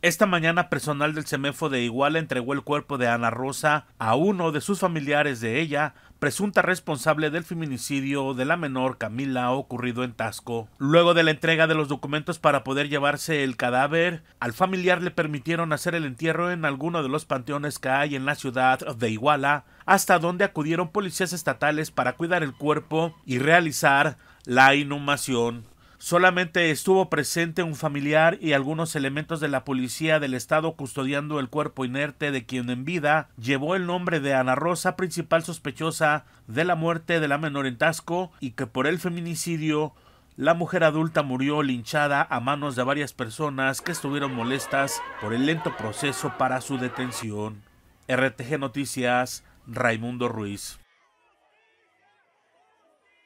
Esta mañana personal del CEMEFO de Iguala entregó el cuerpo de Ana Rosa a uno de sus familiares de ella, presunta responsable del feminicidio de la menor Camila ocurrido en Tasco. Luego de la entrega de los documentos para poder llevarse el cadáver, al familiar le permitieron hacer el entierro en alguno de los panteones que hay en la ciudad de Iguala, hasta donde acudieron policías estatales para cuidar el cuerpo y realizar la inhumación. Solamente estuvo presente un familiar y algunos elementos de la policía del estado custodiando el cuerpo inerte de quien en vida llevó el nombre de Ana Rosa, principal sospechosa de la muerte de la menor en Tasco y que por el feminicidio la mujer adulta murió linchada a manos de varias personas que estuvieron molestas por el lento proceso para su detención. RTG Noticias, Raimundo Ruiz.